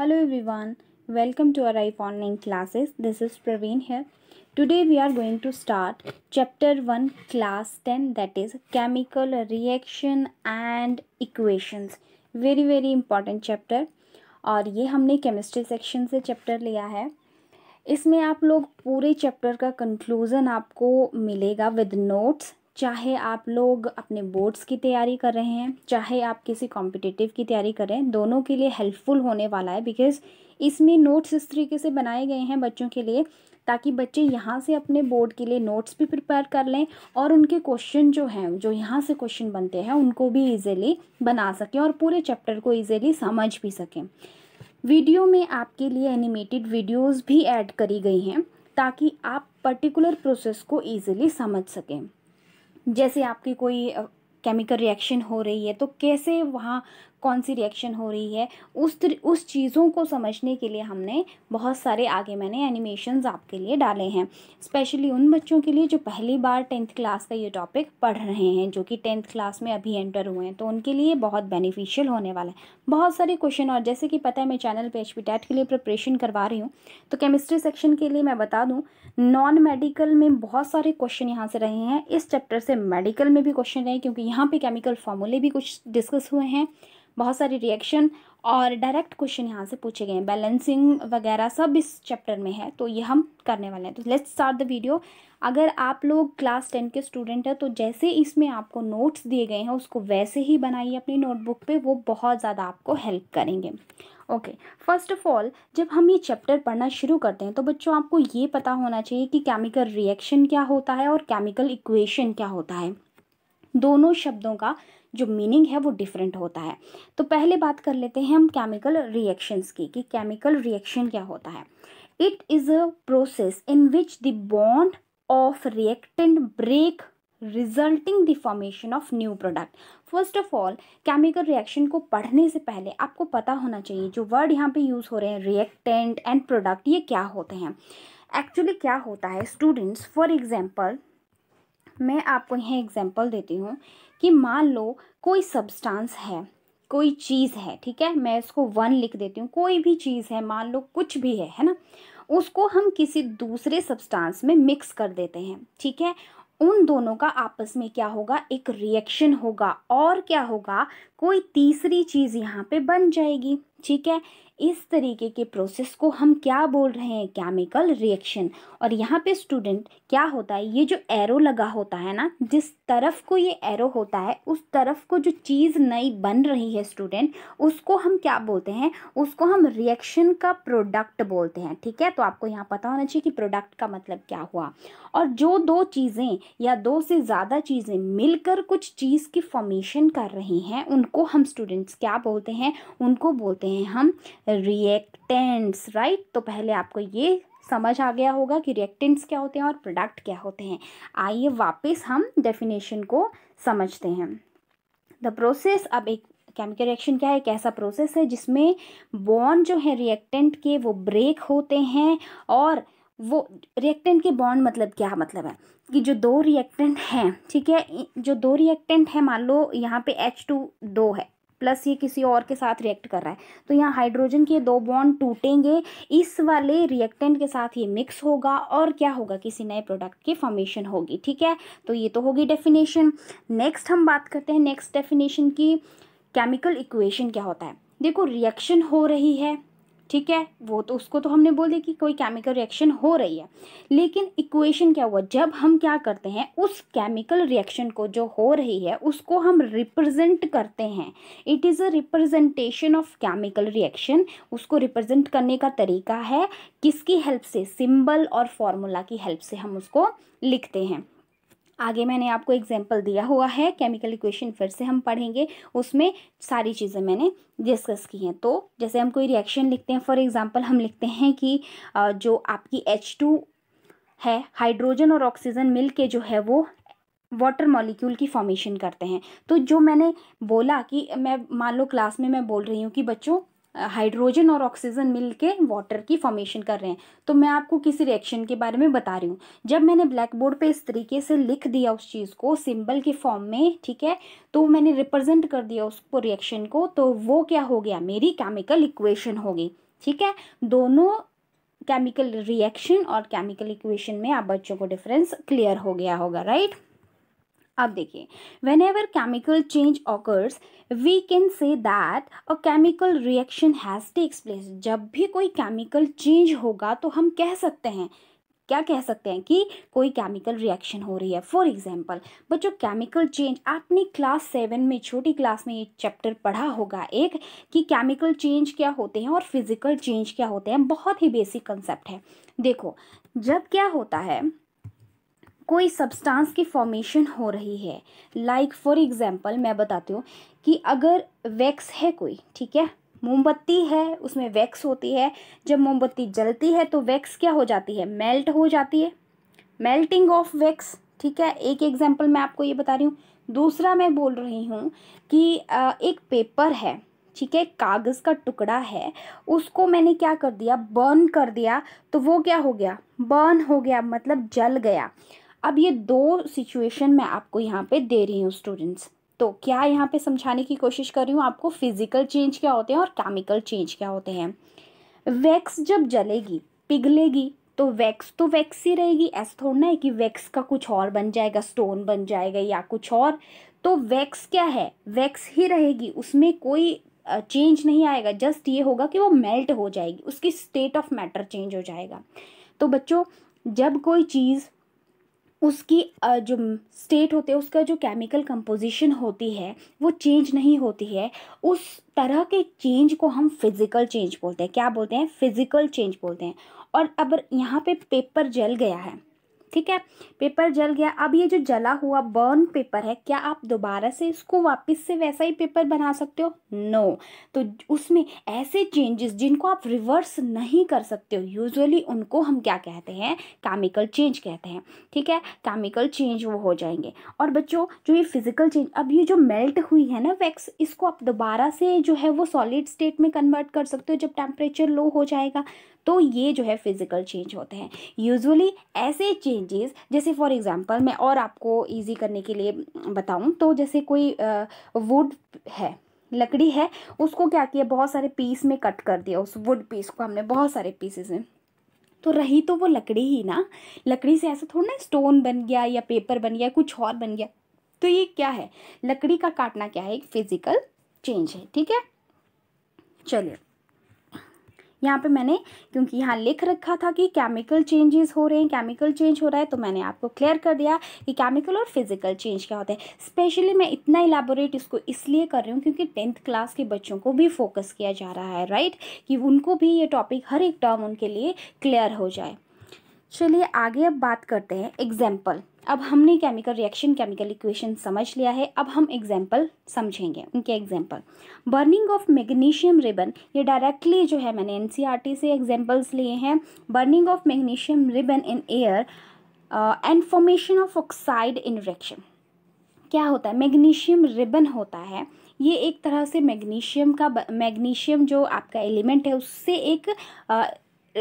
Hello everyone, welcome to Arrive Online Classes. This is Praveen here. Today we are going to start chapter 1 class 10 that is chemical reaction and equations. Very very important chapter और ये हमने chemistry section से chapter लिया है इसमें आप लोग पूरे चैप्टर का कंक्लूज़न आपको मिलेगा विद नोट्स चाहे आप लोग अपने बोर्ड्स की तैयारी कर रहे हैं चाहे आप किसी कॉम्पिटिटिव की तैयारी कर रहे हैं दोनों के लिए हेल्पफुल होने वाला है बिकॉज इसमें नोट्स इस तरीके से बनाए गए हैं बच्चों के लिए ताकि बच्चे यहाँ से अपने बोर्ड के लिए नोट्स भी प्रिपेयर कर लें और उनके क्वेश्चन जो हैं जो यहाँ से क्वेश्चन बनते हैं उनको भी ईजिली बना सकें और पूरे चैप्टर को ईजिली समझ भी सकें वीडियो में आपके लिए एनिमेटेड वीडियोज़ भी ऐड करी गई हैं ताकि आप पर्टिकुलर प्रोसेस को ईजिली समझ सकें जैसे आपकी कोई केमिकल रिएक्शन हो रही है तो कैसे वहाँ कौन सी रिएक्शन हो रही है उस उस चीज़ों को समझने के लिए हमने बहुत सारे आगे मैंने एनिमेशंस आपके लिए डाले हैं स्पेशली उन बच्चों के लिए जो पहली बार टेंथ क्लास का ये टॉपिक पढ़ रहे हैं जो कि टेंथ क्लास में अभी एंटर हुए हैं तो उनके लिए बहुत बेनिफिशियल होने वाला है बहुत सारे क्वेश्चन और जैसे कि पता है मैं चैनल पर एच के लिए प्रिपरेशन करवा रही हूँ तो केमिस्ट्री सेक्शन के लिए मैं बता दूँ नॉन मेडिकल में बहुत सारे क्वेश्चन यहाँ से रहे हैं इस चैप्टर से मेडिकल में भी क्वेश्चन रहे क्योंकि यहाँ पर केमिकल फॉर्मूले भी कुछ डिस्कस हुए हैं बहुत सारे रिएक्शन और डायरेक्ट क्वेश्चन यहाँ से पूछे गए हैं बैलेंसिंग वगैरह सब इस चैप्टर में है तो ये हम करने वाले हैं तो लेट्स स्टार्ट द वीडियो अगर आप लोग क्लास टेन के स्टूडेंट हैं तो जैसे इसमें आपको नोट्स दिए गए हैं उसको वैसे ही बनाइए अपनी नोटबुक पे वो बहुत ज़्यादा आपको हेल्प करेंगे ओके फर्स्ट ऑफ ऑल जब हम ये चैप्टर पढ़ना शुरू करते हैं तो बच्चों आपको ये पता होना चाहिए कि केमिकल रिएक्शन क्या होता है और केमिकल इक्वेशन क्या होता है दोनों शब्दों का जो मीनिंग है वो डिफरेंट होता है तो पहले बात कर लेते हैं हम केमिकल रिएक्शंस की कि केमिकल रिएक्शन क्या होता है it is a process in which the bond of reactant break resulting the formation of new product first of all chemical reaction को पढ़ने से पहले आपको पता होना चाहिए जो वर्ड यहाँ पे यूज़ हो रहे हैं रिएक्टेंट एंड प्रोडक्ट ये क्या होते हैं एक्चुअली क्या होता है स्टूडेंट्स फॉर एग्जाम्पल मैं आपको यहाँ एग्जाम्पल देती हूँ कि मान लो कोई सब्सटेंस है कोई चीज़ है ठीक है मैं इसको वन लिख देती हूँ कोई भी चीज़ है मान लो कुछ भी है है ना उसको हम किसी दूसरे सब्सटेंस में मिक्स कर देते हैं ठीक है उन दोनों का आपस में क्या होगा एक रिएक्शन होगा और क्या होगा कोई तीसरी चीज़ यहाँ पे बन जाएगी ठीक है इस तरीके के प्रोसेस को हम क्या बोल रहे हैं केमिकल रिएक्शन और यहाँ पे स्टूडेंट क्या होता है ये जो एरो लगा होता है ना जिस तरफ को ये एरो होता है उस तरफ को जो चीज़ नई बन रही है स्टूडेंट उसको हम क्या बोलते हैं उसको हम रिएक्शन का प्रोडक्ट बोलते हैं ठीक है तो आपको यहाँ पता होना चाहिए कि प्रोडक्ट का मतलब क्या हुआ और जो दो चीज़ें या दो से ज़्यादा चीज़ें मिलकर कुछ चीज़ की फॉर्मेशन कर रही हैं उनको हम स्टूडेंट्स क्या बोलते हैं उनको बोलते हैं हम रिएक्टेंट्स राइट तो पहले आपको ये समझ आ गया होगा कि रिएक्टेंट्स क्या होते हैं और प्रोडक्ट क्या होते हैं आइए वापस हम डेफिनेशन को समझते हैं द प्रोसेस अब एक केमिकल रिएक्शन क्या है एक ऐसा प्रोसेस है जिसमें बॉन्ड जो है रिएक्टेंट के वो ब्रेक होते हैं और वो रिएक्टेंट के बॉन्ड मतलब क्या मतलब है कि जो दो रिएक्टेंट हैं ठीक है जो दो रिएक्टेंट है मान लो यहाँ पे एच टू दो है प्लस ये किसी और के साथ रिएक्ट कर रहा है तो यहाँ हाइड्रोजन के दो बॉन्ड टूटेंगे इस वाले रिएक्टेंट के साथ ये मिक्स होगा और क्या होगा किसी नए प्रोडक्ट की फॉर्मेशन होगी ठीक है तो ये तो होगी डेफिनेशन नेक्स्ट हम बात करते हैं नेक्स्ट डेफिनेशन की केमिकल इक्वेशन क्या होता है देखो रिएक्शन हो रही है ठीक है वो तो उसको तो हमने बोल दिया कि कोई केमिकल रिएक्शन हो रही है लेकिन इक्वेशन क्या हुआ जब हम क्या करते हैं उस केमिकल रिएक्शन को जो हो रही है उसको हम रिप्रेजेंट करते हैं it is a representation of chemical reaction उसको रिप्रेजेंट करने का तरीका है किसकी हेल्प से सिंबल और फॉर्मूला की हेल्प से हम उसको लिखते हैं आगे मैंने आपको एग्जाम्पल दिया हुआ है केमिकल इक्वेशन फिर से हम पढ़ेंगे उसमें सारी चीज़ें मैंने डिस्कस की हैं तो जैसे हम कोई रिएक्शन लिखते हैं फॉर एग्जाम्पल हम लिखते हैं कि जो आपकी एच टू है हाइड्रोजन और ऑक्सीजन मिल के जो है वो वाटर मॉलिक्यूल की फॉर्मेशन करते हैं तो जो मैंने बोला कि मैं मान लो क्लास में मैं बोल रही हूँ कि बच्चों हाइड्रोजन और ऑक्सीजन मिल के वाटर की फॉर्मेशन कर रहे हैं तो मैं आपको किसी रिएक्शन के बारे में बता रही हूँ जब मैंने ब्लैक बोर्ड पर इस तरीके से लिख दिया उस चीज़ को सिम्बल के फॉर्म में ठीक है तो मैंने रिप्रेजेंट कर दिया उसको रिएक्शन को तो वो क्या हो गया मेरी केमिकल इक्वेशन होगी ठीक है दोनों केमिकल रिएक्शन और केमिकल इक्वेशन में आप बच्चों को डिफरेंस क्लियर हो गया होगा राइट अब देखिए whenever chemical change occurs we can say that a chemical reaction has takes place जब भी कोई केमिकल चेंज होगा तो हम कह सकते हैं क्या कह सकते हैं कि कोई केमिकल रिएक्शन हो रही है फॉर एग्जाम्पल बच्चों केमिकल चेंज आपने क्लास सेवन में छोटी क्लास में ये चैप्टर पढ़ा होगा एक कि केमिकल चेंज क्या होते हैं और फिजिकल चेंज क्या होते हैं बहुत ही बेसिक कंसेप्ट है देखो जब क्या होता है कोई सब्सटेंस की फॉर्मेशन हो रही है लाइक फॉर एग्जांपल मैं बताती हूँ कि अगर वैक्स है कोई ठीक है मोमबत्ती है उसमें वैक्स होती है जब मोमबत्ती जलती है तो वैक्स क्या हो जाती है मेल्ट हो जाती है मेल्टिंग ऑफ वैक्स ठीक है एक एग्जाम्पल मैं आपको ये बता रही हूँ दूसरा मैं बोल रही हूँ कि एक पेपर है ठीक है कागज़ का टुकड़ा है उसको मैंने क्या कर दिया बर्न कर दिया तो वो क्या हो गया बर्न हो गया मतलब जल गया अब ये दो सिचुएशन मैं आपको यहाँ पे दे रही हूँ स्टूडेंट्स तो क्या यहाँ पे समझाने की कोशिश कर रही हूँ आपको फिजिकल चेंज क्या होते हैं और केमिकल चेंज क्या होते हैं वैक्स जब जलेगी पिघलेगी तो वैक्स तो वैक्स ही रहेगी ऐसा थोड़ा ना है कि वैक्स का कुछ और बन जाएगा स्टोन बन जाएगा या कुछ और तो वैक्स क्या है वैक्स ही रहेगी उसमें कोई चेंज नहीं आएगा जस्ट ये होगा कि वो मेल्ट हो जाएगी उसकी स्टेट ऑफ मैटर चेंज हो जाएगा तो बच्चों जब कोई चीज़ उसकी जो स्टेट होते हैं उसका जो केमिकल कंपोजिशन होती है वो चेंज नहीं होती है उस तरह के चेंज को हम फिज़िकल चेंज बोलते हैं क्या बोलते हैं फिज़िकल चेंज बोलते हैं और अब यहाँ पे पेपर जल गया है ठीक है पेपर जल गया अब ये जो जला हुआ बर्न पेपर है क्या आप दोबारा से इसको वापस से वैसा ही पेपर बना सकते हो नो no. तो उसमें ऐसे चेंजेस जिनको आप रिवर्स नहीं कर सकते हो यूजुअली उनको हम क्या कहते हैं केमिकल चेंज कहते हैं ठीक है केमिकल चेंज वो हो जाएंगे और बच्चों जो ये फिजिकल चेंज अब ये जो मेल्ट हुई है ना वैक्स इसको आप दोबारा से जो है वो सॉलिड स्टेट में कन्वर्ट कर सकते हो जब टेम्परेचर लो हो जाएगा तो ये जो है फिज़िकल चेंज होते हैं यूजुअली ऐसे चेंजेस जैसे फॉर एग्जांपल मैं और आपको ईजी करने के लिए बताऊँ तो जैसे कोई वुड है लकड़ी है उसको क्या किया बहुत सारे पीस में कट कर दिया उस वुड पीस को हमने बहुत सारे पीसेस में तो रही तो वो लकड़ी ही ना लकड़ी से ऐसा थोड़ा ना स्टोन बन गया या पेपर बन गया कुछ और बन गया तो ये क्या है लकड़ी का काटना क्या है एक फिजिकल चेंज है ठीक है चलिए यहाँ पे मैंने क्योंकि यहाँ लिख रखा था कि केमिकल चेंजेस हो रहे हैं केमिकल चेंज हो रहा है तो मैंने आपको क्लियर कर दिया कि केमिकल और फिजिकल चेंज क्या होता है स्पेशली मैं इतना इलेबोरेट इसको इसलिए कर रही हूँ क्योंकि टेंथ क्लास के बच्चों को भी फोकस किया जा रहा है राइट कि उनको भी ये टॉपिक हर एक टर्म उनके लिए क्लियर हो जाए चलिए आगे अब बात करते हैं एग्जाम्पल अब हमने केमिकल रिएक्शन केमिकल इक्वेशन समझ लिया है अब हम एग्जाम्पल समझेंगे उनके example burning of magnesium ribbon ये डायरेक्टली जो है मैंने एन e से एग्जाम्पल्स लिए हैं burning of magnesium ribbon in air and formation of oxide in reaction क्या होता है मैग्नीशियम रिबन होता है ये एक तरह से मैग्नीशियम का मैग्नीशियम जो आपका एलिमेंट है उससे एक uh,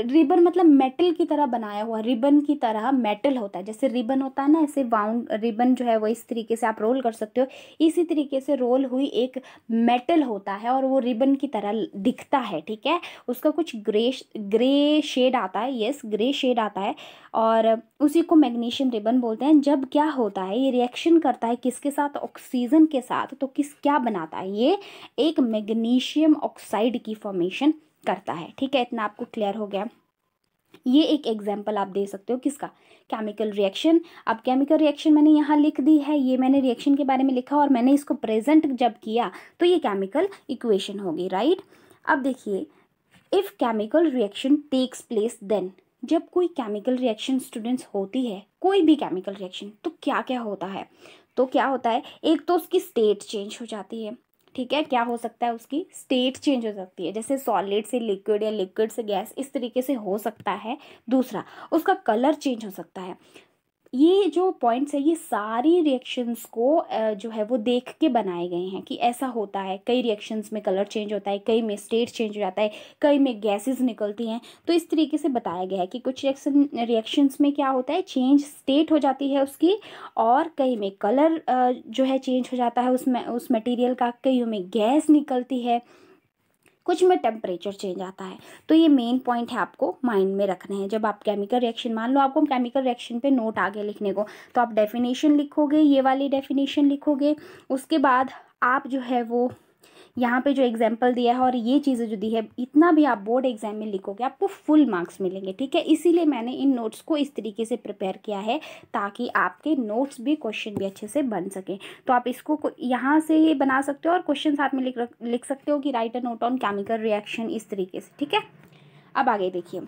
रिबन मतलब मेटल की तरह बनाया हुआ रिबन की तरह मेटल होता है जैसे रिबन होता है ना ऐसे वाउंड रिबन जो है वो इस तरीके से आप रोल कर सकते हो इसी तरीके से रोल हुई एक मेटल होता है और वो रिबन की तरह दिखता है ठीक है उसका कुछ ग्रे ग्रे शेड आता है येस ग्रे शेड आता है और उसी को मैग्नीशियम रिबन बोलते हैं जब क्या होता है ये रिएक्शन करता है किसके साथ ऑक्सीजन के साथ तो किस क्या बनाता है ये एक मैग्नीशियम ऑक्साइड की फॉर्मेशन करता है ठीक है इतना आपको क्लियर हो गया ये एक एग्जाम्पल आप दे सकते हो किसका केमिकल रिएक्शन अब केमिकल रिएक्शन मैंने यहाँ लिख दी है ये मैंने रिएक्शन के बारे में लिखा और मैंने इसको प्रेजेंट जब किया तो ये केमिकल इक्वेशन होगी राइट अब देखिए if chemical reaction takes place then जब कोई केमिकल रिएक्शन स्टूडेंट्स होती है कोई भी केमिकल रिएक्शन तो क्या क्या होता है तो क्या होता है एक तो उसकी स्टेट चेंज हो जाती है ठीक है क्या हो सकता है उसकी स्टेट चेंज हो सकती है जैसे सॉलिड से लिक्विड या लिक्विड से गैस इस तरीके से हो सकता है दूसरा उसका कलर चेंज हो सकता है ये जो पॉइंट्स है ये सारी रिएक्शंस को जो है वो देख के बनाए गए हैं कि ऐसा होता है कई रिएक्शंस में कलर चेंज होता है कई में स्टेट चेंज हो जाता है कई में गैसेस निकलती हैं तो इस तरीके से बताया गया है कि कुछ रिएक्शन रिएक्शंस में क्या होता है चेंज स्टेट हो जाती है उसकी और कई में कलर जो है चेंज हो जाता है उसमें उस मटीरियल का कई में गैस निकलती है कुछ में टेम्परेचर चेंज आता है तो ये मेन पॉइंट है आपको माइंड में रखने हैं जब आप केमिकल रिएक्शन मान लो आपको केमिकल रिएक्शन पे नोट आगे लिखने को तो आप डेफिनेशन लिखोगे ये वाली डेफिनेशन लिखोगे उसके बाद आप जो है वो यहाँ पे जो एग्जाम्पल दिया है और ये चीज़ें जो दी है इतना भी आप बोर्ड एग्जाम में लिखोगे आपको फुल मार्क्स मिलेंगे ठीक है इसीलिए मैंने इन नोट्स को इस तरीके से प्रिपेयर किया है ताकि आपके नोट्स भी क्वेश्चन भी अच्छे से बन सके तो आप इसको यहाँ से ही बना सकते हो और क्वेश्चन साथ में लिख लिख सकते हो कि write a note on chemical reaction इस तरीके से ठीक है अब आगे देखिए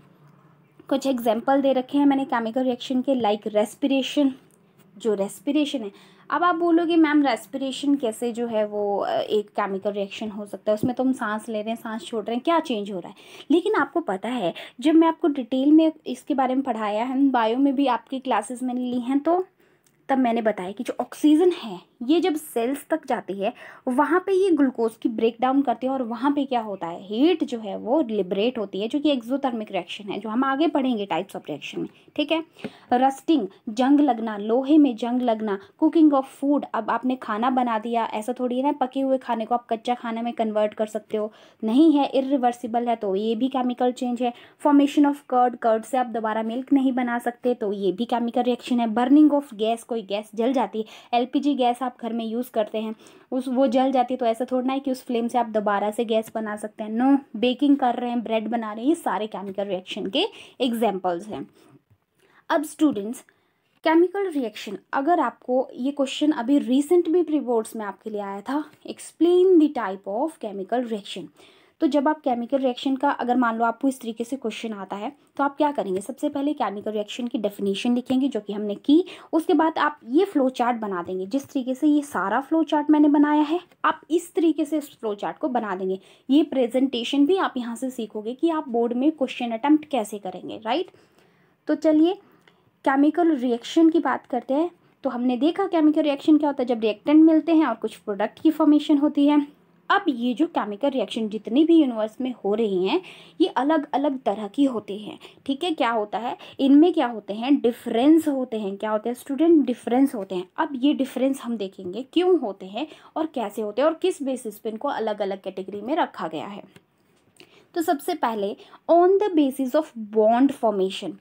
कुछ एग्जाम्पल दे रखे हैं मैंने केमिकल रिएक्शन के लाइक रेस्पिरेशन जो रेस्पिरेशन है अब आप बोलोगे मैम रेस्पिरेशन कैसे जो है वो एक केमिकल रिएक्शन हो सकता है उसमें तो हम सांस ले रहे हैं सांस छोड़ रहे हैं क्या चेंज हो रहा है लेकिन आपको पता है जब मैं आपको डिटेल में इसके बारे में पढ़ाया है बायो में भी आपकी क्लासेस मैंने ली हैं तो तब मैंने बताया कि जो ऑक्सीजन है ये जब सेल्स तक जाती है वहाँ पे ये ग्लूकोज की ब्रेक डाउन करती है और वहाँ पे क्या होता है हीट जो है वो लिबरेट होती है जो कि एक्जोथर्मिक रिएक्शन है जो हम आगे पढ़ेंगे टाइप्स ऑफ रिएक्शन में ठीक है रस्टिंग जंग लगना लोहे में जंग लगना कुकिंग ऑफ फूड अब आपने खाना बना दिया ऐसा थोड़ी है ना पके हुए खाने को आप कच्चा खाने में कन्वर्ट कर सकते हो नहीं है इरिवर्सिबल है तो ये भी केमिकल चेंज है फॉर्मेशन ऑफ कर्ड कर्ड से आप दोबारा मिल्क नहीं बना सकते तो ये भी केमिकल रिएक्शन है बर्निंग ऑफ गैस कोई गैस जल जाती है एलपीजी गैस आप आप घर में यूज़ करते हैं उस वो जल जाती है तो ऐसा थोड़ा ना है कि उस फ्लेम से आप दोबारा से गैस बना सकते हैं नो बेकिंग कर रहे हैं ब्रेड बना रहे हैं ये सारे केमिकल रिएक्शन के एग्जाम्पल्स हैं अब स्टूडेंट्स केमिकल रिएक्शन अगर आपको ये क्वेश्चन अभी रिसेंट भी प्री में आपके लिए आया था explain the type of chemical reaction तो जब आप केमिकल रिएक्शन का अगर मान लो आपको इस तरीके से क्वेश्चन आता है तो आप क्या करेंगे सबसे पहले केमिकल रिएक्शन की डेफिनेशन लिखेंगे जो कि हमने की उसके बाद आप ये फ्लो चार्ट बना देंगे जिस तरीके से ये सारा फ्लो चार्ट मैंने बनाया है आप इस तरीके से इस फ्लो चार्ट को बना देंगे ये प्रेजेंटेशन भी आप यहाँ से सीखोगे कि आप बोर्ड में क्वेश्चन अटैम्प्ट कैसे करेंगे राइट तो चलिए केमिकल रिएक्शन की बात करते हैं तो हमने देखा केमिकल रिएक्शन क्या होता है जब रिएक्टेंट मिलते हैं और कुछ प्रोडक्ट की फॉर्मेशन होती है अब ये जो केमिकल रिएक्शन जितनी भी यूनिवर्स में हो रही हैं ये अलग अलग तरह की होती हैं ठीक है क्या होता है इनमें क्या होते हैं डिफरेंस होते हैं क्या होते हैं स्टूडेंट डिफरेंस होते हैं अब ये डिफरेंस हम देखेंगे क्यों होते हैं और कैसे होते हैं और किस बेसिस पे इनको अलग अलग कैटेगरी में रखा गया है तो सबसे पहले on the basis of bond formation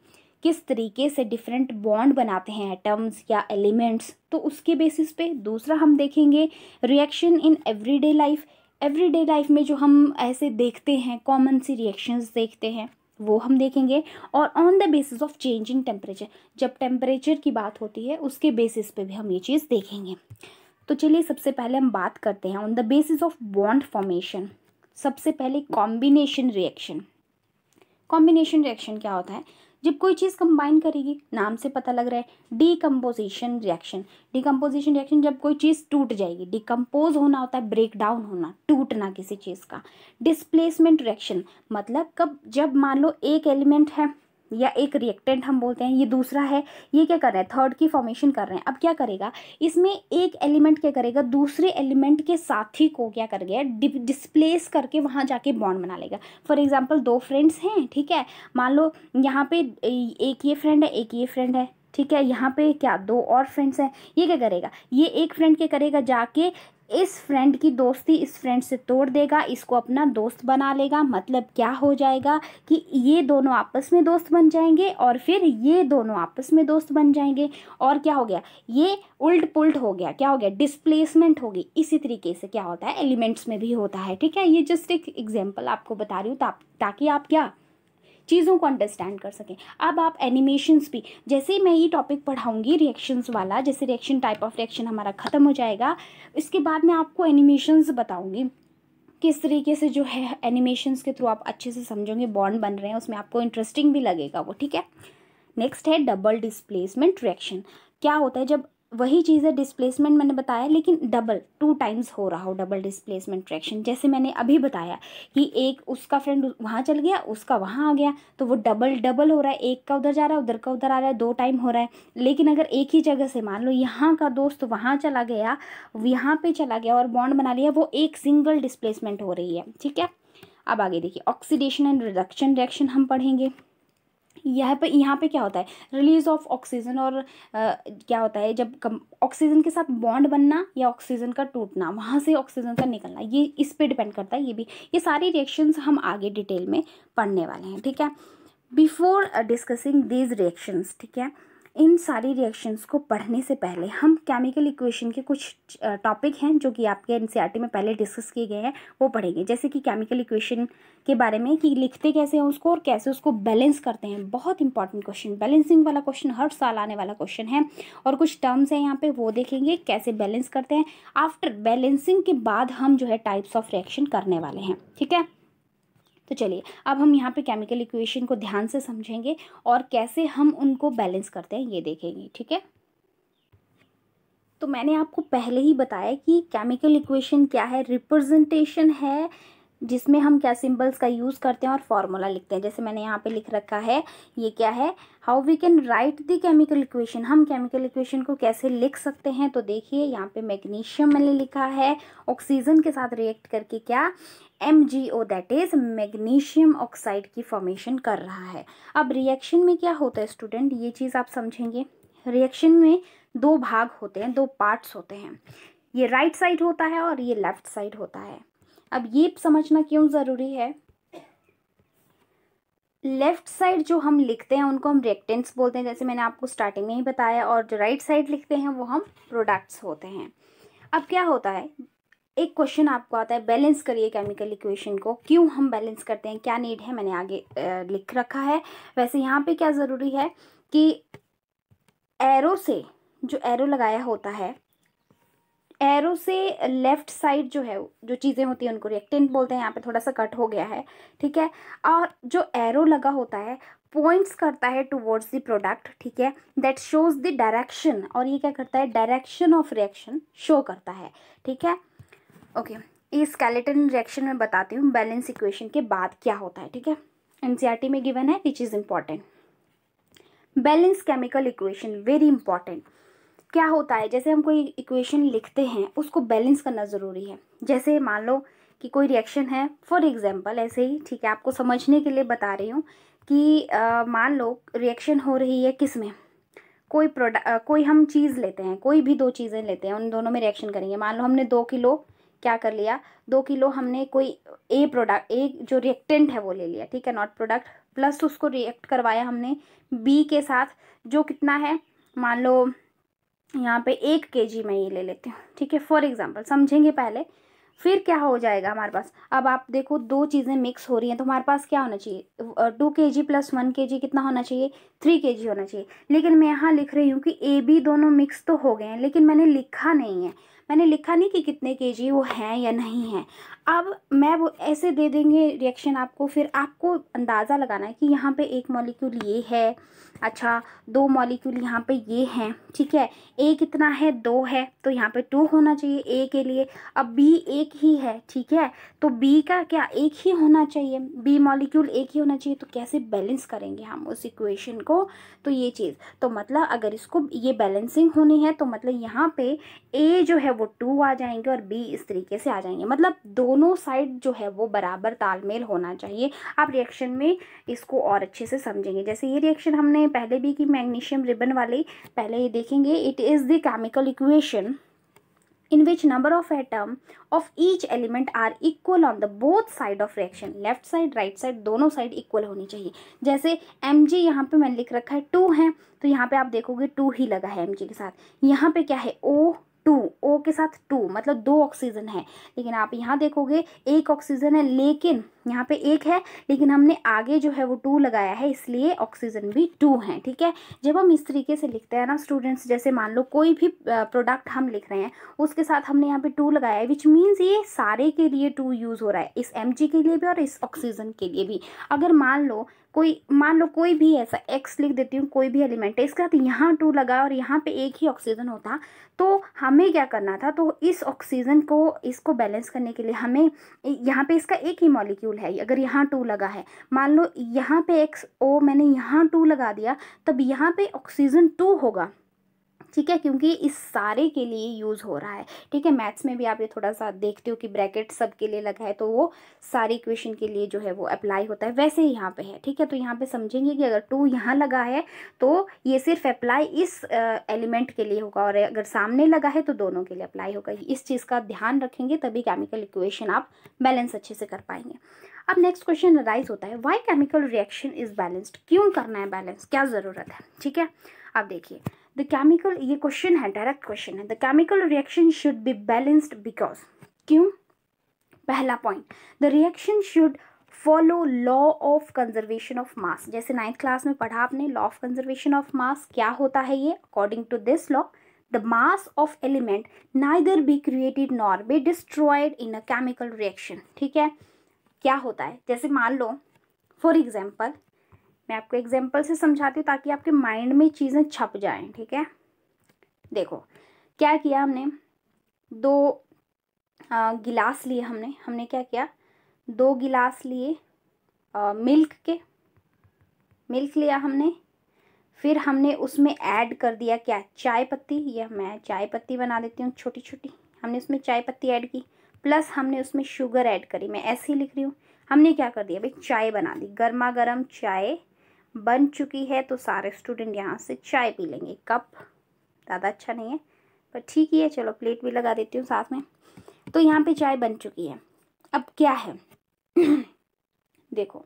किस तरीके से डिफरेंट बॉन्ड बनाते हैं एटम्स या एलिमेंट्स तो उसके बेसिस पे दूसरा हम देखेंगे reaction in everyday life everyday life में जो हम ऐसे देखते हैं कॉमन सी रिएक्शंस देखते हैं वो हम देखेंगे और on the basis of change in temperature जब टेम्परेचर की बात होती है उसके बेसिस पे भी हम ये चीज़ देखेंगे तो चलिए सबसे पहले हम बात करते हैं on the basis of bond formation सबसे पहले कॉम्बिनेशन रिएक्शन कॉम्बिनेशन रिएक्शन क्या होता है जब कोई चीज़ कंबाइन करेगी नाम से पता लग रहा है डीकम्पोजिशन रिएक्शन डिकम्पोजिशन रिएक्शन जब कोई चीज़ टूट जाएगी डिकम्पोज होना होता है ब्रेक डाउन होना टूटना किसी चीज़ का डिस्प्लेसमेंट रिएक्शन मतलब कब जब मान लो एक एलिमेंट है या एक रिएक्टेंट हम बोलते हैं ये दूसरा है ये क्या कर रहे हैं थर्ड की फॉर्मेशन कर रहे हैं अब क्या करेगा इसमें एक एलिमेंट क्या करेगा दूसरे एलिमेंट के साथी को क्या कर गया डिस्प्लेस करके वहाँ जाके बॉन्ड बना लेगा फॉर एग्जाम्पल दो फ्रेंड्स हैं ठीक है मान लो यहाँ पे एक ये फ्रेंड है एक ये फ्रेंड है ठीक है यहाँ पे क्या दो और फ्रेंड्स हैं ये क्या करेगा ये एक फ्रेंड क्या करेगा जाके इस फ्रेंड की दोस्ती इस फ्रेंड से तोड़ देगा इसको अपना दोस्त बना लेगा मतलब क्या हो जाएगा कि ये दोनों आपस में दोस्त बन जाएंगे और फिर ये दोनों आपस में दोस्त बन जाएंगे और क्या हो गया ये उल्ट पुल्ट हो गया क्या हो गया डिस्प्लेसमेंट होगी इसी तरीके से क्या होता है एलिमेंट्स में भी होता है ठीक है ये जस्ट एक एग्जाम्पल आपको बता रही हूँ ताकि आप क्या चीज़ों को अंडरस्टैंड कर सकें अब आप एनिमेशंस भी जैसे मैं ये टॉपिक पढ़ाऊँगी रिएक्शंस वाला जैसे रिएक्शन टाइप ऑफ रिएक्शन हमारा ख़त्म हो जाएगा इसके बाद मैं आपको एनिमेशंस बताऊँगी किस तरीके से जो है एनिमेशंस के थ्रू आप अच्छे से समझोगे बॉन्ड बन रहे हैं उसमें आपको इंटरेस्टिंग भी लगेगा वो ठीक है नेक्स्ट है डबल डिस्प्लेसमेंट रिएक्शन क्या होता है जब वही चीज़ है डिस्प्लेसमेंट मैंने बताया लेकिन डबल टू टाइम्स हो रहा हो डबल डिस्प्लेसमेंट ट्रैक्शन जैसे मैंने अभी बताया कि एक उसका फ्रेंड वहाँ चल गया उसका वहाँ आ गया तो वो डबल डबल हो रहा है एक का उधर जा रहा है उधर का उधर आ रहा है दो टाइम हो रहा है लेकिन अगर एक ही जगह से मान लो यहाँ का दोस्त वहाँ चला गया यहाँ पर चला गया और बॉन्ड बना लिया वो एक सिंगल डिस्प्लेसमेंट हो रही है ठीक है अब आगे देखिए ऑक्सीडेशन एंड रिडक्शन रिएक्शन हम पढ़ेंगे यहाँ पे यहाँ पे क्या होता है रिलीज़ ऑफ ऑक्सीजन और आ, क्या होता है जब ऑक्सीजन के साथ बॉन्ड बनना या ऑक्सीजन का टूटना वहाँ से ऑक्सीजन का निकलना ये इस पे डिपेंड करता है ये भी ये सारी रिएक्शंस हम आगे डिटेल में पढ़ने वाले हैं ठीक है बिफोर डिस्कसिंग दीज रिएक्शंस ठीक है इन सारी रिएक्शंस को पढ़ने से पहले हम केमिकल इक्वेशन के कुछ टॉपिक हैं जो कि आपके एन e में पहले डिस्कस किए गए हैं वो पढ़ेंगे जैसे कि केमिकल इक्वेशन के बारे में कि लिखते कैसे हैं उसको और कैसे उसको बैलेंस करते हैं बहुत इंपॉर्टेंट क्वेश्चन बैलेंसिंग वाला क्वेश्चन हर साल आने वाला क्वेश्चन है और कुछ टर्म्स हैं यहाँ पर वो देखेंगे कैसे बैलेंस करते हैं आफ्टर बैलेंसिंग के बाद हम जो है टाइप्स ऑफ रिएक्शन करने वाले हैं ठीक है तो चलिए अब हम यहाँ पे केमिकल इक्वेशन को ध्यान से समझेंगे और कैसे हम उनको बैलेंस करते हैं ये देखेंगे ठीक है तो मैंने आपको पहले ही बताया कि केमिकल इक्वेशन क्या है रिप्रेजेंटेशन है जिसमें हम क्या सिंबल्स का यूज़ करते हैं और फार्मूला लिखते हैं जैसे मैंने यहाँ पे लिख रखा है ये क्या है how we can write the chemical equation हम केमिकल इक्वेशन को कैसे लिख सकते हैं तो देखिए यहाँ पे मैग्नीशियम मैंने लिखा है ऑक्सीजन के साथ रिएक्ट करके क्या M G O that is magnesium oxide की फॉर्मेशन कर रहा है अब रिएक्शन में क्या होता है स्टूडेंट ये चीज़ आप समझेंगे रिएक्शन में दो भाग होते हैं दो पार्ट्स होते हैं ये राइट right साइड होता है और ये लेफ्ट साइड होता है अब ये समझना क्यों ज़रूरी है लेफ़्ट साइड जो हम लिखते हैं उनको हम रिएक्टेंट्स बोलते हैं जैसे मैंने आपको स्टार्टिंग में ही बताया और जो राइट right साइड लिखते हैं वो हम प्रोडक्ट्स होते हैं अब क्या होता है एक क्वेश्चन आपको आता है बैलेंस करिए केमिकल इक्वेशन को क्यों हम बैलेंस करते हैं क्या नीड है मैंने आगे लिख रखा है वैसे यहाँ पे क्या ज़रूरी है कि एरो से जो एरो लगाया होता है एरो से लेफ्ट साइड जो है जो चीज़ें होती हैं उनको रिएक्टेंट बोलते हैं यहाँ पे थोड़ा सा कट हो गया है ठीक है और जो एरो लगा होता है पॉइंट्स करता है टूवर्ड्स द प्रोडक्ट ठीक है दैट शोज़ द डायरेक्शन और ये क्या करता है डायरेक्शन ऑफ रिएक्शन शो करता है ठीक है ओके ये स्केलेटन रिएक्शन में बताती हूँ बैलेंस इक्वेशन के बाद क्या होता है ठीक है एनसीईआरटी e में गिवन है which is important balance chemical equation very important क्या होता है जैसे हम कोई इक्वेशन लिखते हैं उसको बैलेंस करना ज़रूरी है जैसे मान लो कि कोई रिएक्शन है फॉर एग्जाम्पल ऐसे ही ठीक है आपको समझने के लिए बता रही हूँ कि मान लो रिएक्शन हो रही है किस में कोई प्रोडक्ट कोई हम चीज़ लेते हैं कोई भी दो चीज़ें लेते हैं उन दोनों में रिएक्शन करेंगे मान लो हमने दो किलो क्या कर लिया दो किलो हमने कोई ए प्रोडक्ट ए जो रिएक्टेंट है वो ले लिया ठीक है नॉट प्रोडक्ट प्लस उसको रिएक्ट करवाया हमने बी के साथ जो कितना है मान लो यहाँ पे एक के जी में ये ले लेती हूँ ठीक है फॉर एग्ज़ाम्पल समझेंगे पहले फिर क्या हो जाएगा हमारे पास अब आप देखो दो चीज़ें मिक्स हो रही हैं तो हमारे पास क्या होना चाहिए टू के जी प्लस वन के जी कितना होना चाहिए थ्री के जी होना चाहिए लेकिन मैं यहाँ लिख रही हूँ कि ए बी दोनों मिक्स तो हो गए हैं लेकिन मैंने लिखा नहीं है मैंने लिखा नहीं कि कितने के वो हैं या नहीं हैं अब मैं वो ऐसे दे देंगे रिएक्शन आपको फिर आपको अंदाज़ा लगाना है कि यहाँ पे एक मॉलिक्यूल ये है अच्छा दो मॉलिक्यूल यहाँ पे ये हैं ठीक है ए कितना है दो है तो यहाँ पे टू होना चाहिए ए के लिए अब बी एक ही है ठीक है तो बी का क्या एक ही होना चाहिए बी मॉलिक्यूल एक ही होना चाहिए तो कैसे बैलेंस करेंगे हम उस इक्वेशन को तो ये चीज़ तो मतलब अगर इसको ये बैलेंसिंग होनी है तो मतलब यहाँ पर ए जो है वो टू आ जाएंगे और बी इस तरीके से आ जाएंगे मतलब दोनों साइड जो है वो बराबर तालमेल होना चाहिए आप रिएक्शन में इसको और अच्छे से समझेंगे जैसे ये रिएक्शन हमने पहले भी की मैग्नीशियम रिबन वाली पहले ये देखेंगे it is the chemical equation in which number of atom of each element are equal on the both side of reaction left side right side दोनों साइड इक्वल होनी चाहिए जैसे एम जी यहाँ पर मैंने लिख रखा है टू है तो यहाँ पे आप देखोगे टू ही लगा है एम जी के साथ यहाँ पे क्या है ओ टू ओ के साथ टू मतलब दो ऑक्सीजन है लेकिन आप यहाँ देखोगे एक ऑक्सीजन है लेकिन यहाँ पे एक है लेकिन हमने आगे जो है वो टू लगाया है इसलिए ऑक्सीजन भी टू है ठीक है जब हम इस तरीके से लिखते हैं ना स्टूडेंट्स जैसे मान लो कोई भी प्रोडक्ट हम लिख रहे हैं उसके साथ हमने यहाँ पे टू लगाया है विच मीन्स ये सारे के लिए टू यूज़ हो रहा है इस एम के लिए भी और इस ऑक्सीजन के लिए भी अगर मान लो कोई मान लो कोई भी ऐसा एक्स लिख देती हूँ कोई भी एलिमेंट है इसके साथ यहाँ टू लगा और यहाँ पे एक ही ऑक्सीजन होता तो हमें क्या करना था तो इस ऑक्सीजन को इसको बैलेंस करने के लिए हमें यहाँ पे इसका एक ही मॉलिक्यूल है अगर यहाँ टू लगा है मान लो यहाँ पे एक्स ओ मैंने यहाँ टू लगा दिया तब यहाँ पे ऑक्सीजन टू होगा ठीक है क्योंकि इस सारे के लिए यूज़ हो रहा है ठीक है मैथ्स में भी आप ये थोड़ा सा देखते हो कि ब्रैकेट सब के लिए लगा है तो वो सारे इक्वेशन के लिए जो है वो अप्लाई होता है वैसे ही यहाँ पे है ठीक है तो यहाँ पे समझेंगे कि अगर टू यहाँ लगा है तो ये सिर्फ अप्लाई इस एलिमेंट के लिए होगा और अगर सामने लगा है तो दोनों के लिए अप्लाई होगा इस चीज़ का ध्यान रखेंगे तभी केमिकल इक्वेशन आप बैलेंस अच्छे से कर पाएंगे अब नेक्स्ट क्वेश्चन राइज होता है why chemical reaction is balanced क्यों करना है बैलेंस क्या ज़रूरत है ठीक है अब देखिए द केमिकल ये क्वेश्चन है डायरेक्ट क्वेश्चन है the chemical reaction should be balanced because क्यों पहला point the reaction should follow law of conservation of mass जैसे नाइन्थ क्लास में पढ़ा आपने law of conservation of mass क्या होता है ये according to this law the mass of element neither be created nor be destroyed in a chemical reaction ठीक है क्या होता है जैसे मान लो फॉर एग्जाम्पल मैं आपको एग्जाम्पल से समझाती हूँ ताकि आपके माइंड में चीज़ें छप जाएँ ठीक है देखो क्या किया हमने दो आ, गिलास लिए हमने हमने क्या किया दो गिलास लिए मिल्क के मिल्क लिया हमने फिर हमने उसमें ऐड कर दिया क्या चाय पत्ती या मैं चाय पत्ती बना देती हूँ छोटी छोटी हमने उसमें चाय पत्ती ऐड की प्लस हमने उसमें शुगर ऐड करी मैं ऐसे ही लिख रही हूँ हमने क्या कर दिया भाई चाय बना दी गर्मा गर्म चाय बन चुकी है तो सारे स्टूडेंट यहाँ से चाय पी लेंगे कप ज़्यादा अच्छा नहीं है पर ठीक ही है चलो प्लेट भी लगा देती हूँ साथ में तो यहाँ पे चाय बन चुकी है अब क्या है देखो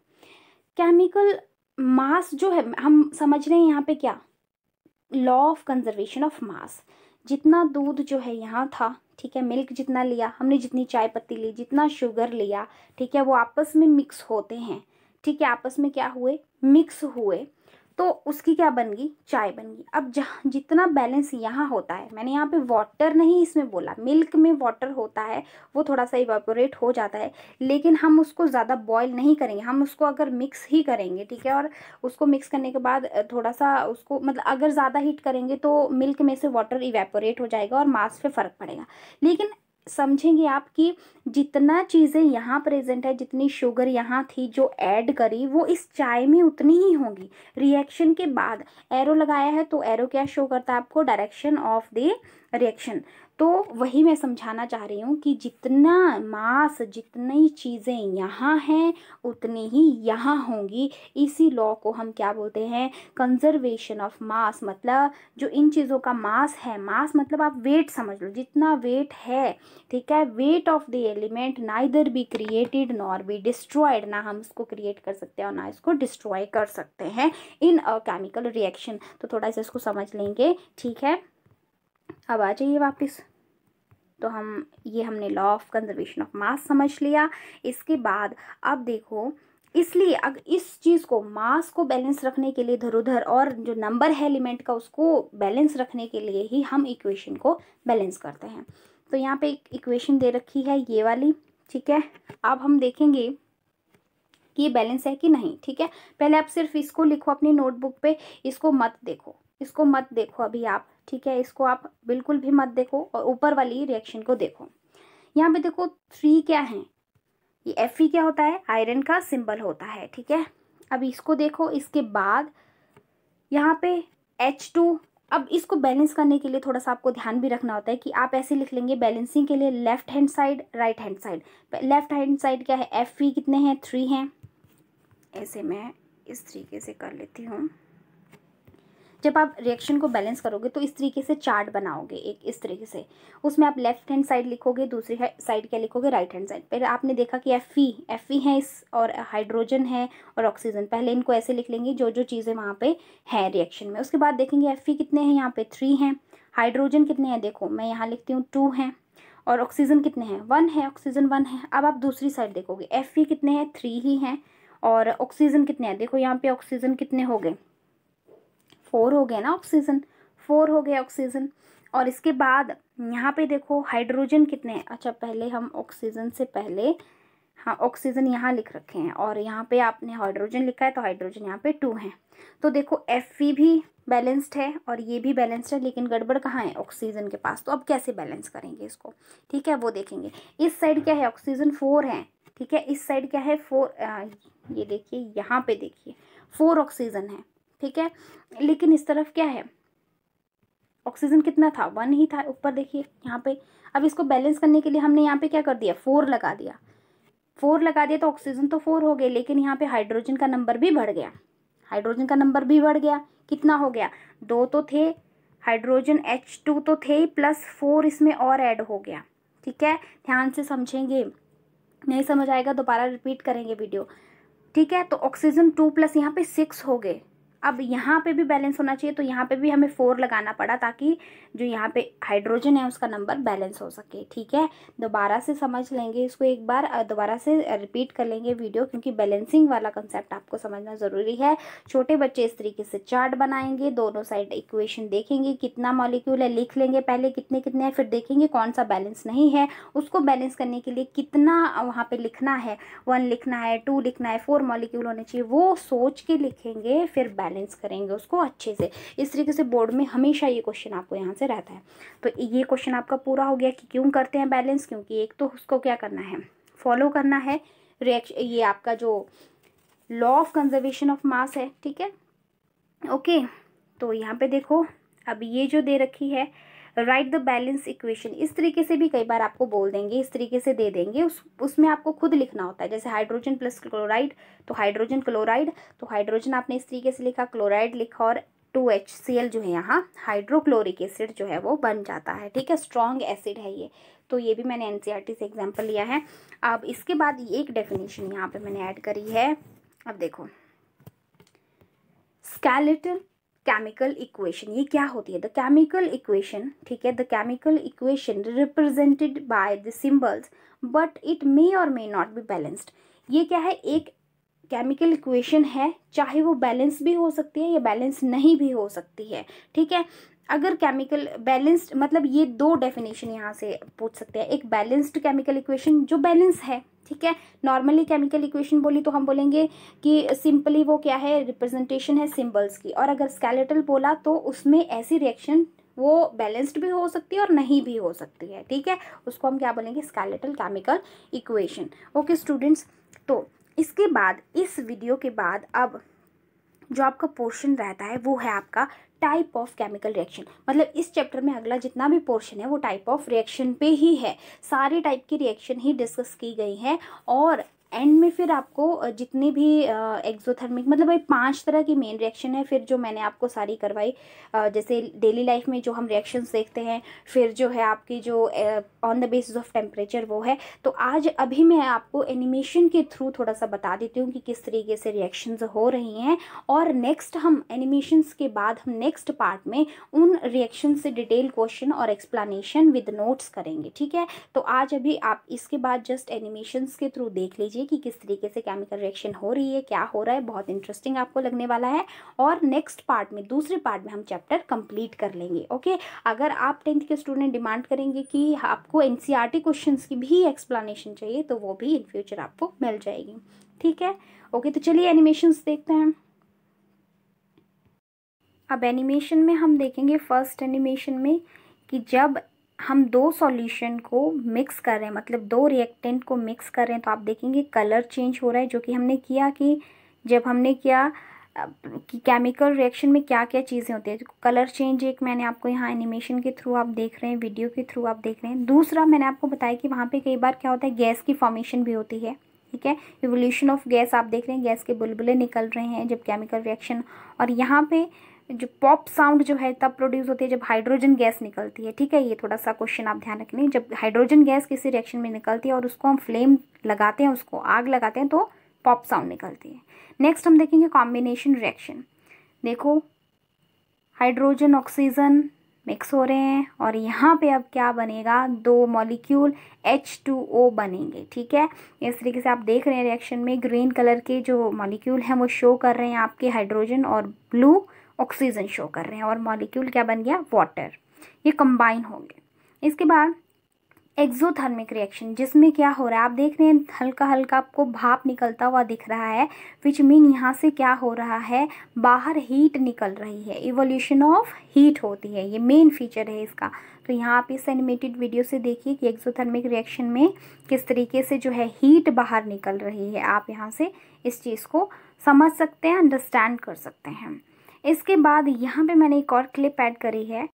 केमिकल मास जो है हम समझ रहे हैं यहाँ पे क्या law of conservation of mass जितना दूध जो है यहाँ था ठीक है मिल्क जितना लिया हमने जितनी चाय पत्ती ली जितना शुगर लिया ठीक है वो आपस में मिक्स होते हैं ठीक है आपस में क्या हुए मिक्स हुए तो उसकी क्या बन गई चाय बन गई अब जहाँ जितना बैलेंस यहाँ होता है मैंने यहाँ पे वाटर नहीं इसमें बोला मिल्क में वाटर होता है वो थोड़ा सा इवेपोरेट हो जाता है लेकिन हम उसको ज़्यादा बॉयल नहीं करेंगे हम उसको अगर मिक्स ही करेंगे ठीक है और उसको मिक्स करने के बाद थोड़ा सा उसको मतलब अगर ज़्यादा हीट करेंगे तो मिल्क में से वाटर इवेपोरेट हो जाएगा और मास पर फ़र्क पड़ेगा लेकिन समझेंगे आप कि जितना चीज़ें यहाँ प्रेजेंट है जितनी शुगर यहाँ थी जो ऐड करी वो इस चाय में उतनी ही होगी रिएक्शन के बाद एरो लगाया है तो एरो क्या शो करता है आपको डायरेक्शन ऑफ द रिएक्शन तो वही मैं समझाना चाह रही हूँ कि जितना मास जितनी चीज़ें यहाँ हैं उतनी ही यहाँ होंगी इसी लॉ को हम क्या बोलते हैं कंजर्वेशन ऑफ मास मतलब जो इन चीज़ों का मास है मास मतलब आप वेट समझ लो जितना वेट है ठीक है वेट ऑफ द एलिमेंट ना इधर be created nor be destroyed ना हम इसको क्रिएट कर सकते हैं और ना इसको डिस्ट्रॉय कर सकते हैं इन अ केमिकल रिएक्शन तो थोड़ा सा इसको समझ लेंगे ठीक है अब आ जाइए वापस तो हम ये हमने law of conservation of mass समझ लिया इसके बाद अब देखो इसलिए अगर इस चीज़ को मास को बैलेंस रखने के लिए धर उधर और जो नंबर है एलिमेंट का उसको बैलेंस रखने के लिए ही हम इक्वेशन को बैलेंस करते हैं तो यहाँ पे एक इक्वेशन दे रखी है ये वाली ठीक है अब हम देखेंगे कि ये बैलेंस है कि नहीं ठीक है पहले आप सिर्फ इसको लिखो अपनी नोटबुक पे इसको मत देखो इसको मत देखो अभी आप ठीक है इसको आप बिल्कुल भी मत देखो और ऊपर वाली रिएक्शन को देखो यहाँ पे देखो थ्री क्या है ये एफ क्या होता है आयरन का सिंबल होता है ठीक है अब इसको देखो इसके बाद यहाँ पे एच टू अब इसको बैलेंस करने के लिए थोड़ा सा आपको ध्यान भी रखना होता है कि आप ऐसे लिख लेंगे बैलेंसिंग के लिए left hand side right hand side left hand side क्या है एफ ई कितने हैं थ्री हैं ऐसे मैं इस तरीके से कर लेती हूँ जब आप रिएक्शन को बैलेंस करोगे तो इस तरीके से चार्ट बनाओगे एक इस तरीके से उसमें आप लेफ्ट हैंड साइड लिखोगे दूसरी साइड क्या लिखोगे राइट हैंड साइड फिर आपने देखा कि एफ ई एफ ई है इस और हाइड्रोजन है और ऑक्सीजन पहले इनको ऐसे लिख लेंगे जो जो चीज़ें वहाँ पे हैं रिएक्शन में उसके बाद देखेंगे एफ ई कितने हैं यहाँ पर थ्री हैं हाइड्रोजन कितने हैं देखो मैं यहाँ लिखती हूँ टू हैं और ऑक्सीजन कितने हैं वन है ऑक्सीजन वन है अब आप दूसरी साइड देखोगे एफ ई कितने हैं थ्री ही हैं और ऑक्सीजन कितने हैं देखो यहाँ पे ऑक्सीजन कितने हो गए फोर हो गए ना ऑक्सीजन फोर हो गए ऑक्सीजन और इसके बाद यहाँ पे देखो हाइड्रोजन कितने हैं अच्छा पहले हम ऑक्सीजन से पहले हाँ ऑक्सीजन यहाँ लिख रखे हैं और यहाँ पे आपने हाइड्रोजन लिखा है तो हाइड्रोजन यहाँ पे टू हैं तो देखो एफ भी बैलेंस्ड है और ये भी बैलेंस्ड है लेकिन गड़बड़ कहाँ है ऑक्सीजन के पास तो अब कैसे बैलेंस करेंगे इसको ठीक है वो देखेंगे इस साइड क्या है ऑक्सीजन फोर है ठीक है इस साइड क्या है फोर आ, ये देखिए यहाँ पे देखिए फोर ऑक्सीजन है ठीक है लेकिन इस तरफ क्या है ऑक्सीजन कितना था वन ही था ऊपर देखिए यहाँ पे अब इसको बैलेंस करने के लिए हमने यहाँ पे क्या कर दिया फोर लगा दिया फोर लगा दिया तो ऑक्सीजन तो फोर हो गए लेकिन यहाँ पे हाइड्रोजन का नंबर भी बढ़ गया हाइड्रोजन का नंबर भी बढ़ गया कितना हो गया दो तो थे हाइड्रोजन एच टू तो थे प्लस फोर इसमें और ऐड हो गया ठीक है ध्यान से समझेंगे नहीं समझ आएगा दोबारा रिपीट करेंगे वीडियो ठीक है तो ऑक्सीजन टू प्लस यहाँ पे सिक्स हो गए अब यहाँ पे भी बैलेंस होना चाहिए तो यहाँ पे भी हमें फोर लगाना पड़ा ताकि जो यहाँ पे हाइड्रोजन है उसका नंबर बैलेंस हो सके ठीक है दोबारा से समझ लेंगे इसको एक बार दोबारा से रिपीट कर लेंगे वीडियो क्योंकि बैलेंसिंग वाला कंसेप्ट आपको समझना ज़रूरी है छोटे बच्चे इस तरीके से चार्ट बनाएंगे दोनों साइड इक्वेशन देखेंगे कितना मॉलिक्यूल है लिख लेंगे पहले कितने कितने हैं फिर देखेंगे कौन सा बैलेंस नहीं है उसको बैलेंस करने के लिए कितना वहाँ पर लिखना है वन लिखना है टू लिखना है फोर मॉलिक्यूल होने चाहिए वो सोच के लिखेंगे फिर बैलेंस बैलेंस करेंगे उसको अच्छे से इस तरीके से बोर्ड में हमेशा ये क्वेश्चन आपको यहाँ से रहता है तो ये क्वेश्चन आपका पूरा हो गया कि क्यों करते हैं बैलेंस क्योंकि एक तो उसको क्या करना है फॉलो करना है रिएक्शन ये आपका जो law of conservation of mass है ठीक है ओके तो यहाँ पे देखो अब ये जो दे रखी है राइट द बैलेंस इक्वेशन इस तरीके से भी कई बार आपको बोल देंगे इस तरीके से दे देंगे उस उसमें आपको खुद लिखना होता है जैसे हाइड्रोजन प्लस क्लोराइड तो हाइड्रोजन क्लोराइड तो हाइड्रोजन आपने इस तरीके से लिखा क्लोराइड लिखा और टू एच सी एल जो है यहाँ हाइड्रोक्लोरिक एसिड जो है वो बन जाता है ठीक है स्ट्रॉन्ग एसिड है ये तो ये भी मैंने एन e से एग्जाम्पल लिया है अब इसके बाद ये एक डेफिनेशन यहाँ पे मैंने ऐड करी है अब देखो स्केलेटल केमिकल इक्वेशन ये क्या होती है द केमिकल इक्वेशन ठीक है the chemical equation represented by the symbols but it may और मे नॉट बी बैलेंस्ड ये क्या है एक केमिकल इक्वेशन है चाहे वो बैलेंस भी हो सकती है या बैलेंस नहीं भी हो सकती है ठीक है अगर केमिकल बैलेंस्ड मतलब ये दो डेफिनेशन यहाँ से पूछ सकते हैं एक बैलेंस्ड केमिकल इक्वेशन जो बैलेंस है ठीक है नॉर्मली केमिकल इक्वेशन बोली तो हम बोलेंगे कि सिंपली वो क्या है रिप्रेजेंटेशन है सिंबल्स की और अगर स्केलेटल बोला तो उसमें ऐसी रिएक्शन वो बैलेंस्ड भी हो सकती है और नहीं भी हो सकती है ठीक है उसको हम क्या बोलेंगे skeletal chemical equation okay students तो इसके बाद इस वीडियो के बाद अब जो आपका पोर्शन रहता है वो है आपका टाइप ऑफ केमिकल रिएक्शन मतलब इस चैप्टर में अगला जितना भी पोर्शन है वो टाइप ऑफ रिएक्शन पे ही है सारे टाइप की रिएक्शन ही डिस्कस की गई हैं और एंड में फिर आपको जितने भी एक्जोथर्मिक मतलब भाई पांच तरह की मेन रिएक्शन है फिर जो मैंने आपको सारी करवाई जैसे डेली लाइफ में जो हम रिएक्शंस देखते हैं फिर जो है आपकी जो on the basis of temperature वो है तो आज अभी मैं आपको एनिमेशन के थ्रू थोड़ा सा बता देती हूँ कि किस तरीके से रिएक्शंस हो रही हैं और नेक्स्ट हम एनिमेशंस के बाद हम नेक्स्ट पार्ट में उन रिएक्शन से डिटेल क्वेश्चन और एक्सप्लानेशन विद नोट्स करेंगे ठीक है तो आज अभी आप इसके बाद जस्ट एनिमेशंस के थ्रू देख लीजिए लीजिए कि किस तरीके से केमिकल रिएक्शन हो रही है क्या हो रहा है बहुत इंटरेस्टिंग आपको लगने वाला है और नेक्स्ट पार्ट में दूसरे पार्ट में हम चैप्टर कंप्लीट कर लेंगे ओके अगर आप टेंथ के स्टूडेंट डिमांड करेंगे कि आपको एन सी e की भी एक्सप्लानशन चाहिए तो वो भी इन फ्यूचर आपको मिल जाएगी ठीक है ओके तो चलिए एनिमेशन देखते हैं अब एनिमेशन में हम देखेंगे फर्स्ट एनिमेशन में कि जब हम दो सॉल्यूशन को मिक्स कर रहे हैं मतलब दो रिएक्टेंट को मिक्स कर रहे हैं तो आप देखेंगे कलर चेंज हो रहा है जो कि हमने किया कि जब हमने किया कि केमिकल रिएक्शन में क्या क्या चीज़ें होती है कलर चेंज एक मैंने आपको यहाँ एनिमेशन के थ्रू आप देख रहे हैं वीडियो के थ्रू आप देख रहे हैं दूसरा मैंने आपको बताया कि वहाँ पर कई बार क्या होता है गैस की फॉर्मेशन भी होती है ठीक है इवोल्यूशन ऑफ गैस आप देख रहे हैं गैस के बुलबुलें निकल रहे हैं जब केमिकल रिएक्शन और यहाँ पर जो पॉप साउंड जो है तब प्रोड्यूस होती है जब हाइड्रोजन गैस निकलती है ठीक है ये थोड़ा सा क्वेश्चन आप ध्यान रखें जब हाइड्रोजन गैस किसी रिएक्शन में निकलती है और उसको हम फ्लेम लगाते हैं उसको आग लगाते हैं तो पॉप साउंड निकलती है नेक्स्ट हम देखेंगे कॉम्बिनेशन रिएक्शन देखो हाइड्रोजन ऑक्सीजन मिक्स हो रहे हैं और यहाँ पे अब क्या बनेगा दो मॉलिक्यूल H2O बनेंगे ठीक है इस तरीके से आप देख रहे हैं रिएक्शन में ग्रीन कलर के जो मॉलिक्यूल हैं वो शो कर रहे हैं आपके हाइड्रोजन और ब्लू ऑक्सीजन शो कर रहे हैं और मॉलिक्यूल क्या बन गया वाटर ये कंबाइन होंगे इसके बाद एक्जोथर्मिक रिएक्शन जिसमें क्या हो रहा है आप देख रहे हैं हल्का हल्का आपको भाप निकलता हुआ दिख रहा है विच मीन यहाँ से क्या हो रहा है बाहर हीट निकल रही है इवोल्यूशन ऑफ हीट होती है ये मेन फीचर है इसका तो यहाँ आप इस एनिमेटेड वीडियो से देखिए कि एक्जोथर्मिक रिएक्शन में किस तरीके से जो है हीट बाहर निकल रही है आप यहाँ से इस चीज़ को समझ सकते हैं अंडरस्टैंड कर सकते हैं इसके बाद यहाँ पे मैंने एक और क्लिप ऐड करी है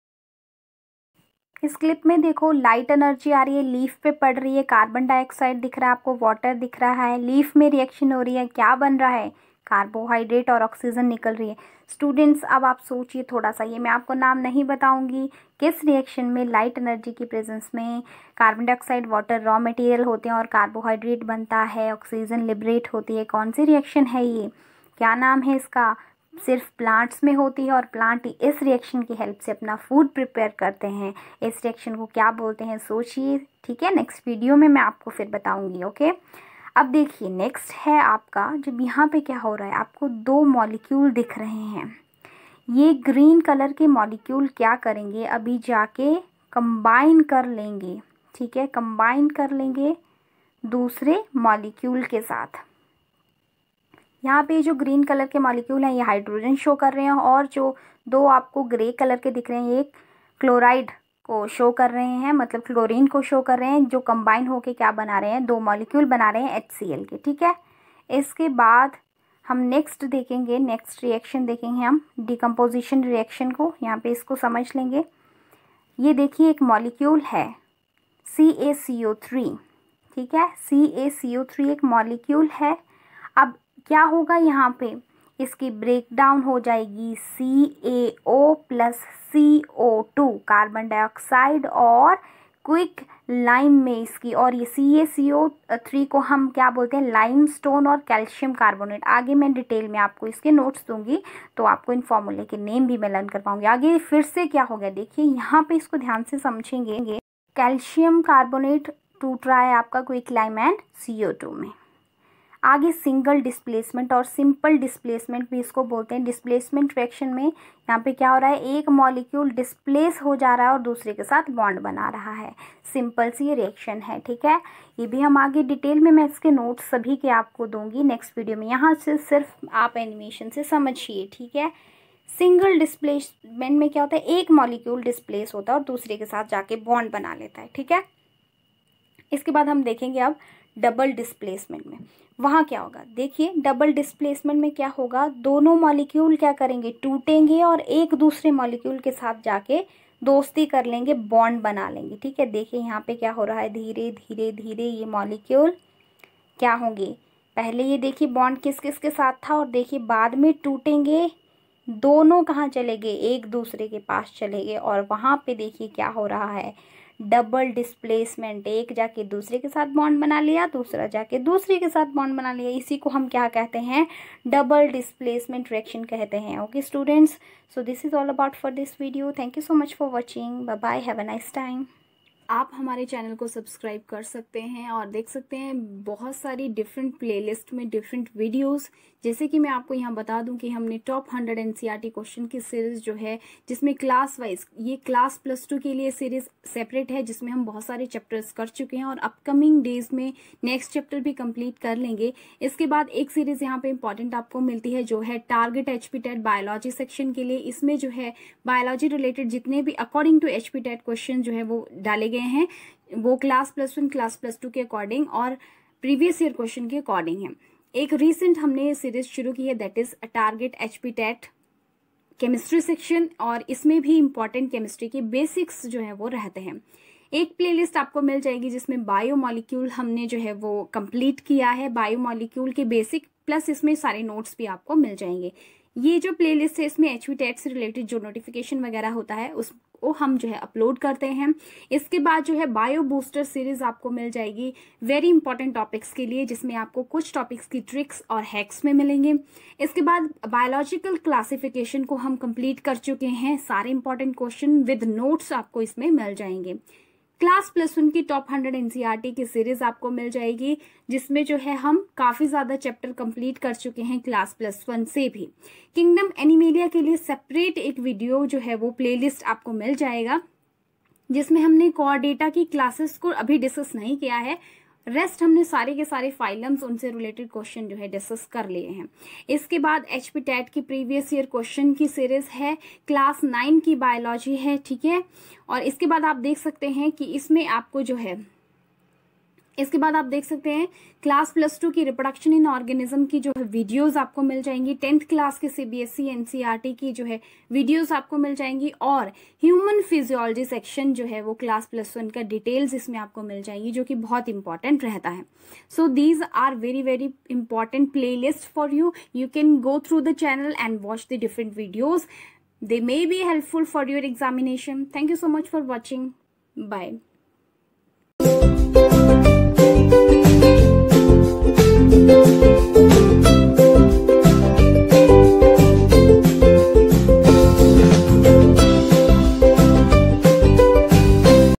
इस क्लिप में देखो लाइट एनर्जी आ रही है लीफ पे पड़ रही है कार्बन डाइऑक्साइड दिख रहा है आपको वाटर दिख रहा है लीफ में रिएक्शन हो रही है क्या बन रहा है कार्बोहाइड्रेट और ऑक्सीजन निकल रही है स्टूडेंट्स अब आप सोचिए थोड़ा सा ये मैं आपको नाम नहीं बताऊंगी किस रिएक्शन में लाइट एनर्जी की प्रेजेंस में carbon dioxide water raw material होते हैं और कार्बोहाइड्रेट बनता है ऑक्सीजन लिबरेट होती है कौन सी रिएक्शन है ये क्या नाम है इसका सिर्फ प्लांट्स में होती है और प्लांट इस रिएक्शन की हेल्प से अपना फूड प्रिपेयर करते हैं इस रिएक्शन को क्या बोलते हैं सोचिए ठीक है नेक्स्ट वीडियो में मैं आपको फिर बताऊंगी ओके अब देखिए नेक्स्ट है आपका जब यहाँ पे क्या हो रहा है आपको दो मॉलिक्यूल दिख रहे हैं ये ग्रीन कलर के मॉलिक्यूल क्या करेंगे अभी जाके कंबाइन कर लेंगे ठीक है कंबाइन कर लेंगे दूसरे मॉलिक्यूल के साथ यहाँ पे जो ग्रीन कलर के मॉलिक्यूल हैं ये हाइड्रोजन शो कर रहे हैं और जो दो आपको ग्रे कलर के दिख रहे हैं ये क्लोराइड को शो कर रहे हैं मतलब क्लोरीन को शो कर रहे हैं जो कंबाइन होके क्या बना रहे हैं दो मॉलिक्यूल बना रहे हैं एच के ठीक है इसके बाद हम नेक्स्ट देखेंगे नेक्स्ट रिएक्शन देखेंगे हम डिकम्पोजिशन रिएक्शन को यहाँ पे इसको समझ लेंगे ये देखिए एक मॉलिक्यूल है सी ए सी ओ थ्री ठीक है सी ए सी ओ थ्री एक मॉलिक्यूल है अब क्या होगा यहाँ पे इसकी ब्रेक डाउन हो जाएगी C A O plus C O two carbon dioxide और क्विक लाइम में इसकी और ये सी ए सी ओ थ्री को हम क्या बोलते हैं लाइम स्टोन और कैल्शियम कार्बोनेट आगे मैं डिटेल में आपको इसके नोट्स दूंगी तो आपको इन फॉर्मूले के नेम भी मैं लर्न कर पाऊंगी आगे फिर से क्या हो गया देखिए यहाँ पे इसको ध्यान से समझेंगे कैल्शियम कार्बोनेट टूट रहा है आपका quicklime and C O two में आगे सिंगल डिस्प्लेसमेंट और सिंपल डिस्प्लेसमेंट भी इसको बोलते हैं डिस्प्लेसमेंट रिएक्शन में यहाँ पे क्या हो रहा है एक मॉलिक्यूल डिस्प्लेस हो जा रहा है और दूसरे के साथ बॉन्ड बना रहा है सिंपल सी रिएक्शन है ठीक है ये भी हम आगे डिटेल में मैं इसके नोट्स सभी के आपको दूंगी नेक्स्ट वीडियो में यहाँ से सिर्फ आप एनिमेशन से समझिए ठीक है सिंगल डिस्प्लेसमेंट में क्या होता है एक मॉलिक्यूल डिस्प्लेस होता है और दूसरे के साथ जाके बॉन्ड बना लेता है ठीक है इसके बाद हम देखेंगे अब डबल डिस्प्लेसमेंट में वहाँ क्या होगा देखिए डबल डिस्प्लेसमेंट में क्या होगा दोनों मॉलिक्यूल क्या करेंगे टूटेंगे और एक दूसरे मॉलिक्यूल के साथ जाके दोस्ती कर लेंगे बॉन्ड बना लेंगे ठीक है देखिए यहाँ पे क्या हो रहा है धीरे धीरे धीरे ये मॉलिक्यूल क्या होंगे पहले ये देखिए बॉन्ड किस किस के साथ था और देखिए बाद में टूटेंगे दोनों कहाँ चले गए एक दूसरे के पास चले गए और वहाँ पे देखिए क्या हो रहा है डबल डिस्प्लेसमेंट एक जाके दूसरे के साथ बॉन्ड बना लिया दूसरा जाके दूसरे के साथ बॉन्ड बना लिया इसी को हम क्या कहते हैं डबल डिस्प्लेसमेंट रिएक्शन कहते हैं okay students so this is all about for this video thank you so much for watching bye bye have a nice time आप हमारे चैनल को सब्सक्राइब कर सकते हैं और देख सकते हैं बहुत सारी डिफरेंट प्लेलिस्ट में डिफरेंट वीडियोस जैसे कि मैं आपको यहाँ बता दूं कि हमने टॉप हंड्रेड एन क्वेश्चन की सीरीज़ जो है जिसमें क्लास वाइज ये क्लास प्लस टू के लिए सीरीज़ सेपरेट है जिसमें हम बहुत सारे चैप्टर्स कर चुके हैं और अपकमिंग डेज में नेक्स्ट चैप्टर भी कंप्लीट कर लेंगे इसके बाद एक सीरीज़ यहाँ पर इंपॉर्टेंट आपको मिलती है जो है टारगेट एच बायोलॉजी सेक्शन के लिए इसमें जो है बायोलॉजी रिलेटेड जितने भी अकॉर्डिंग टू एच क्वेश्चन जो है वो डाले गए हैं वो class plus one class plus two के अकॉर्डिंग और प्रीवियस ईयर क्वेश्चन के अकॉर्डिंग है एक रिसेंट हमने सीरीज शुरू की है that is a target H P TET chemistry section और इसमें भी इम्पॉर्टेंट केमिस्ट्री के बेसिक्स जो है वो रहते हैं एक प्लेलिस्ट आपको मिल जाएगी जिसमें बायो मॉलिक्यूल हमने जो है वो कंप्लीट किया है बायो मॉलिक्यूल के बेसिक प्लस इसमें सारे नोट्स भी आपको मिल जाएंगे ये जो प्लेलिस्ट है इसमें एच वी टैक्स रिलेटेड जो नोटिफिकेशन वगैरह होता है उस वो हम जो है अपलोड करते हैं इसके बाद जो है बायो बूस्टर सीरीज आपको मिल जाएगी वेरी इंपॉर्टेंट टॉपिक्स के लिए जिसमें आपको कुछ टॉपिक्स की ट्रिक्स और हैक्स में मिलेंगे इसके बाद बायोलॉजिकल क्लासिफिकेशन को हम कंप्लीट कर चुके हैं सारे इंपॉर्टेंट क्वेश्चन विद नोट्स आपको इसमें मिल जाएंगे क्लास प्लस वन की टॉप हंड्रेड एनसीईआरटी e की सीरीज आपको मिल जाएगी जिसमें जो है हम काफी ज्यादा चैप्टर कंप्लीट कर चुके हैं क्लास प्लस वन से भी किंगडम एनिमेलिया के लिए सेपरेट एक वीडियो जो है वो प्लेलिस्ट आपको मिल जाएगा जिसमें हमने कॉर डेटा की क्लासेस को अभी डिस्कस नहीं किया है रेस्ट हमने सारे के सारे फाइलम्स उनसे रिलेटेड क्वेश्चन जो है डिस्कस कर लिए हैं इसके बाद एच पी टैट की प्रीवियस ईयर क्वेश्चन की सीरीज है क्लास नाइन की बायोलॉजी है ठीक है और इसके बाद आप देख सकते हैं कि इसमें आपको जो है इसके बाद आप देख सकते हैं क्लास प्लस टू की रिप्रोडक्शन इन ऑर्गेनिज्म की जो है वीडियोस आपको मिल जाएंगी टेंथ क्लास के सीबीएसई एनसीईआरटी e, e की जो है वीडियोस आपको मिल जाएंगी और ह्यूमन फिजियोलॉजी सेक्शन जो है वो क्लास प्लस वन का डिटेल्स इसमें आपको मिल जाएंगी जो कि बहुत इंपॉर्टेंट रहता है so these are very very important play for you you can go through the channel and watch the different videos they may be helpful for your examination thank you so much for watching bye